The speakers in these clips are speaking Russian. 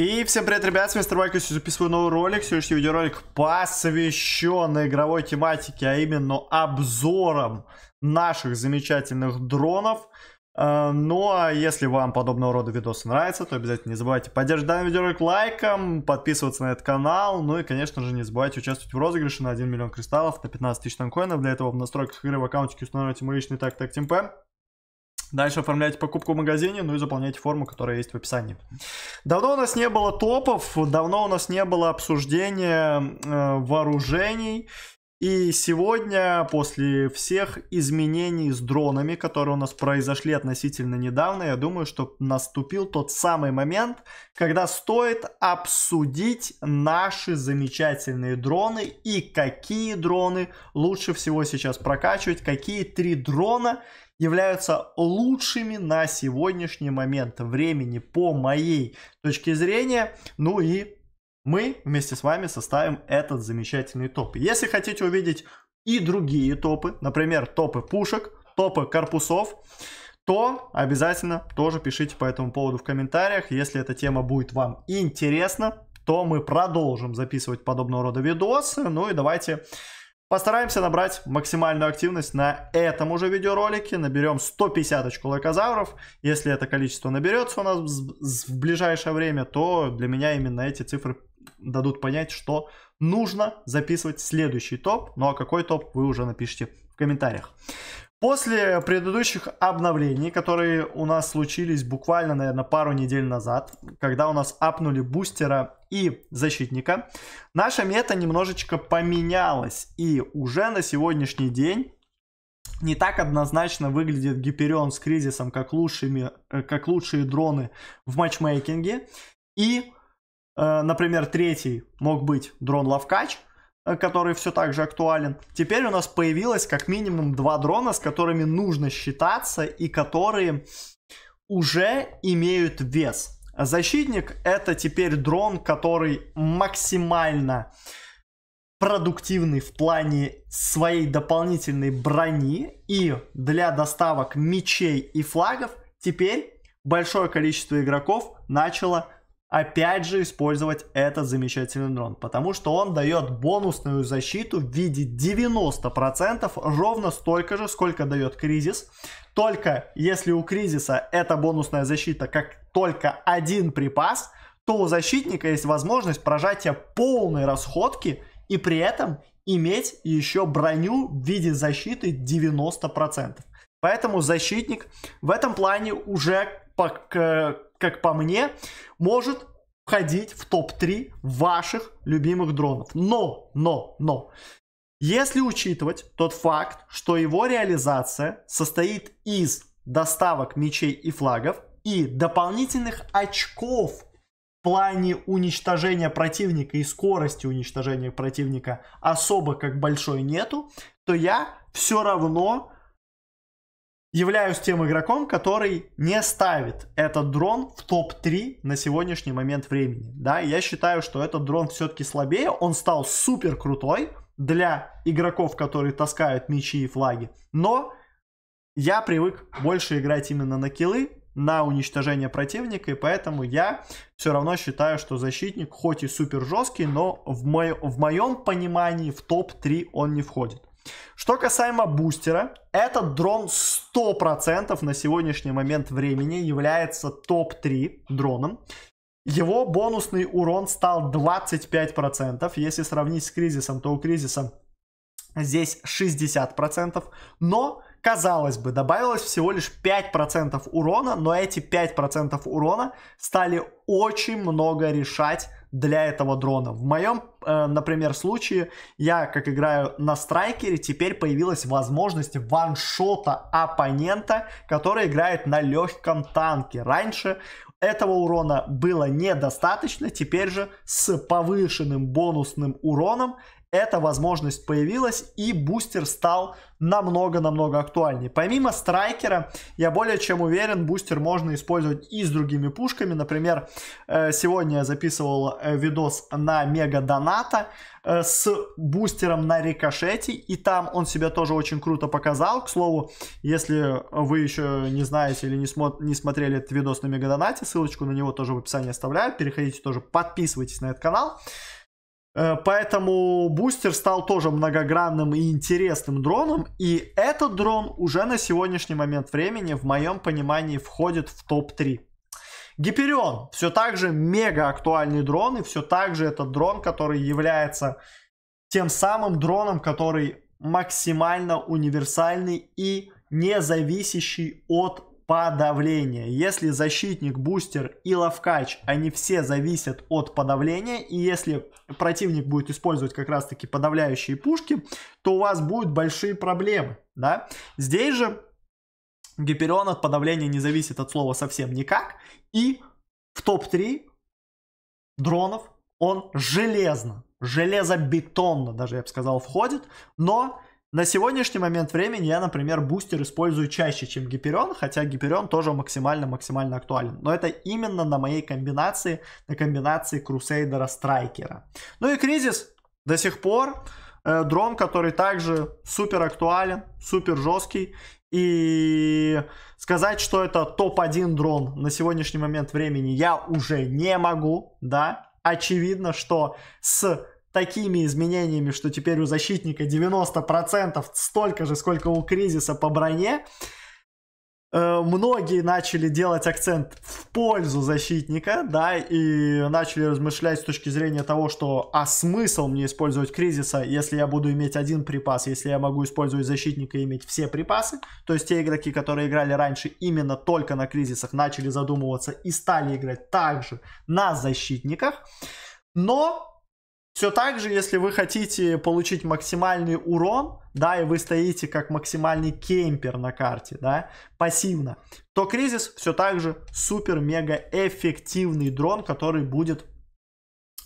И всем привет, ребят, с вами Мистер Байк, записываю новый ролик, сегодняшний видеоролик посвящен игровой тематике, а именно обзорам наших замечательных дронов. Э, ну а если вам подобного рода видосы нравятся, то обязательно не забывайте поддерживать данный видеоролик лайком, подписываться на этот канал, ну и конечно же не забывайте участвовать в розыгрыше на 1 миллион кристаллов, на 15 тысяч танкоинов, для этого в настройках игры в аккаунте устанавливайте мой личный так так темпе. Дальше оформляйте покупку в магазине, ну и заполняйте форму, которая есть в описании. Давно у нас не было топов, давно у нас не было обсуждения э, вооружений. И сегодня, после всех изменений с дронами, которые у нас произошли относительно недавно, я думаю, что наступил тот самый момент, когда стоит обсудить наши замечательные дроны и какие дроны лучше всего сейчас прокачивать, какие три дрона являются лучшими на сегодняшний момент времени, по моей точке зрения. Ну и мы вместе с вами составим этот замечательный топ. Если хотите увидеть и другие топы, например, топы пушек, топы корпусов, то обязательно тоже пишите по этому поводу в комментариях. Если эта тема будет вам интересна, то мы продолжим записывать подобного рода видосы. Ну и давайте Постараемся набрать максимальную активность на этом уже видеоролике. Наберем 150 очку лайкозавров. Если это количество наберется у нас в ближайшее время, то для меня именно эти цифры дадут понять, что нужно записывать следующий топ. Ну а какой топ вы уже напишите в комментариях. После предыдущих обновлений, которые у нас случились буквально, наверное, пару недель назад, когда у нас апнули бустера и защитника, наша мета немножечко поменялась. И уже на сегодняшний день не так однозначно выглядит Гиперион с кризисом, как, лучшими, э, как лучшие дроны в матчмейкинге. И, э, например, третий мог быть дрон Лавкач, Э, который все так же актуален. Теперь у нас появилось как минимум два дрона, с которыми нужно считаться и которые уже имеют вес. Защитник это теперь дрон, который максимально продуктивный в плане своей дополнительной брони и для доставок мечей и флагов теперь большое количество игроков начало опять же использовать этот замечательный дрон, потому что он дает бонусную защиту в виде 90%, ровно столько же, сколько дает кризис. Только если у кризиса эта бонусная защита как только один припас, то у защитника есть возможность прожатия полной расходки и при этом иметь еще броню в виде защиты 90%. Поэтому защитник в этом плане уже по, э, как по мне, может входить в топ-3 ваших любимых дронов. Но, но, но. Если учитывать тот факт, что его реализация состоит из доставок мечей и флагов и дополнительных очков в плане уничтожения противника и скорости уничтожения противника особо как большой нету, то я все равно являюсь тем игроком, который не ставит этот дрон в топ-3 на сегодняшний момент времени. Да, я считаю, что этот дрон все-таки слабее, он стал супер крутой для игроков, которые таскают мечи и флаги. Но я привык больше играть именно на киллы, на уничтожение противника, и поэтому я все равно считаю, что защитник хоть и супер жесткий, но в, мо в моем понимании в топ-3 он не входит. Что касаемо бустера, этот дрон 100% на сегодняшний момент времени является топ-3 дроном. Его бонусный урон стал 25%. Если сравнить с кризисом, то у кризиса здесь 60%. Но, казалось бы, добавилось всего лишь 5% урона, но эти 5% урона стали очень много решать для этого дрона. В моем Э, например, случае, я, как играю на страйкере, теперь появилась возможность ваншота оппонента, который играет на легком танке. Раньше этого урона было недостаточно, теперь же с повышенным бонусным уроном эта возможность появилась и бустер стал намного-намного актуальнее. Помимо страйкера, я более чем уверен, бустер можно использовать и с другими пушками. Например, э, сегодня я записывал э, видос на мега донат Доната э, с бустером на рикошете, и там он себя тоже очень круто показал. К слову, если вы еще не знаете или не, смо- не смотрели этот видос на Мегадонате, ссылочку на него тоже в описании оставляю. Переходите тоже, подписывайтесь на этот канал. Э, поэтому бустер стал тоже многогранным и интересным дроном, и этот дрон уже на сегодняшний момент времени, в моем понимании, входит в топ-3. Гиперион все так же мега актуальный дрон, и все так же этот дрон, который является тем самым дроном, который максимально универсальный и не зависящий от подавления. Если защитник, бустер и ловкач, они все зависят от подавления, и если противник будет использовать как раз таки подавляющие пушки, то у вас будут большие проблемы, да. Здесь же Гиперион от подавления не зависит от слова совсем никак. И в топ-3 дронов он железно, железобетонно даже, я бы сказал, входит. Но на сегодняшний момент времени я, например, бустер использую чаще, чем гиперион, хотя гиперион тоже максимально-максимально актуален. Но это именно на моей комбинации, на комбинации Крусейдера-Страйкера. Ну и кризис до сих пор Э, дрон, который также супер актуален, супер жесткий. И сказать, что это топ-1 дрон на сегодняшний момент времени я уже не могу, да. Очевидно, что с такими изменениями, что теперь у защитника 90% столько же, сколько у кризиса по броне, Э, многие начали делать акцент в пользу защитника, да, и начали размышлять с точки зрения того, что а смысл мне использовать кризиса, если я буду иметь один припас, если я могу использовать защитника и иметь все припасы, то есть те игроки, которые играли раньше именно только на кризисах, начали задумываться и стали играть также на защитниках, но все так же, если вы хотите получить максимальный урон, да, и вы стоите как максимальный кемпер на карте, да, пассивно, то кризис все так же супер-мега эффективный дрон, который будет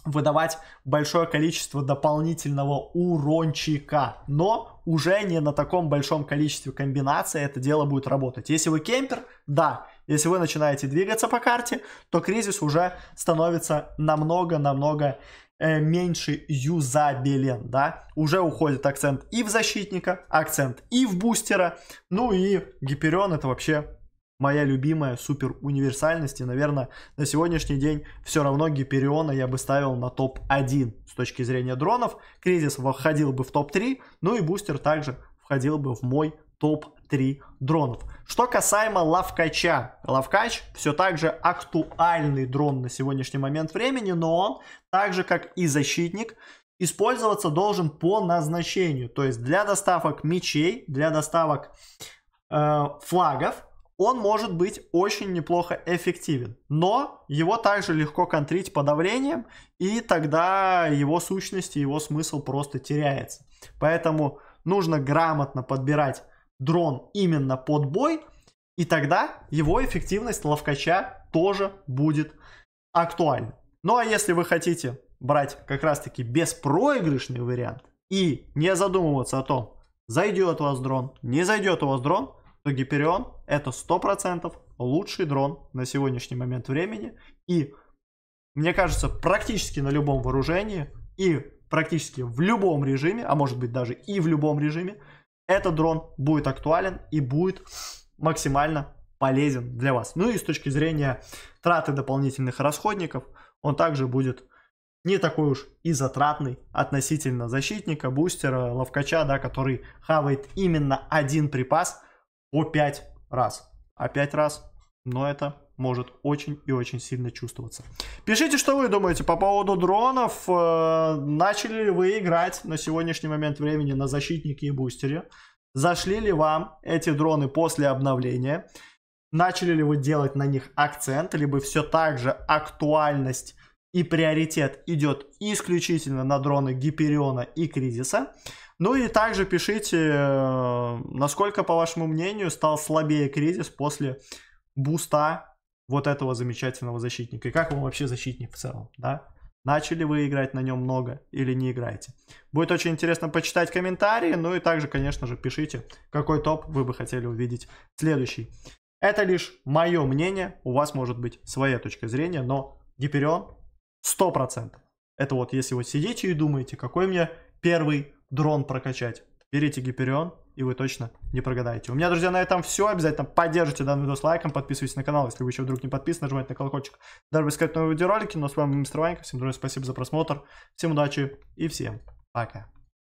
выдавать большое количество дополнительного урончика, но уже не на таком большом количестве комбинаций это дело будет работать. Если вы кемпер, да, если вы начинаете двигаться по карте, то кризис уже становится намного-намного э, меньше юзабелен, да, уже уходит акцент и в защитника, акцент и в бустера, ну и Гиперион это вообще моя любимая супер универсальность и, наверное, на сегодняшний день все равно Гипериона я бы ставил на топ-1 с точки зрения дронов, Кризис входил бы в топ-3, ну и бустер также входил бы в мой топ-3 дронов. Что касаемо Лавкача. Лавкач все так же актуальный дрон на сегодняшний момент времени, но он, так же как и защитник, использоваться должен по назначению. То есть для доставок мечей, для доставок э, флагов он может быть очень неплохо эффективен. Но его также легко контрить подавлением, и тогда его сущность и его смысл просто теряется. Поэтому нужно грамотно подбирать дрон именно под бой, и тогда его эффективность ловкача тоже будет актуальна. Ну а если вы хотите брать как раз-таки беспроигрышный вариант и не задумываться о том, зайдет у вас дрон, не зайдет у вас дрон, то Гиперион это 100% лучший дрон на сегодняшний момент времени. И мне кажется, практически на любом вооружении и практически в любом режиме, а может быть даже и в любом режиме, этот дрон будет актуален и будет максимально полезен для вас. Ну и с точки зрения траты дополнительных расходников, он также будет не такой уж и затратный относительно защитника, бустера, ловкача, да, который хавает именно один припас по 5 раз. А 5 раз, но ну, это может очень и очень сильно чувствоваться. Пишите, что вы думаете по поводу дронов. Э, начали ли вы играть на сегодняшний момент времени на защитнике и бустере? Зашли ли вам эти дроны после обновления? Начали ли вы делать на них акцент? Либо все так же актуальность и приоритет идет исключительно на дроны Гипериона и Кризиса? Ну и также пишите, э, насколько, по вашему мнению, стал слабее Кризис после буста вот этого замечательного защитника. И как вам вообще защитник в целом, да? Начали вы играть на нем много или не играете? Будет очень интересно почитать комментарии, ну и также, конечно же, пишите, какой топ вы бы хотели увидеть следующий. Это лишь мое мнение, у вас может быть своя точка зрения, но Гиперион 100%. Это вот если вы сидите и думаете, какой мне первый дрон прокачать, берите Гиперион, и вы точно не прогадаете. У меня, друзья, на этом все. Обязательно поддержите данный видос лайком, подписывайтесь на канал, если вы еще вдруг не подписаны, нажимайте на колокольчик, дабы искать новые видеоролики. Но с вами был мистер Ванька. Всем, друзья, спасибо за просмотр. Всем удачи и всем пока.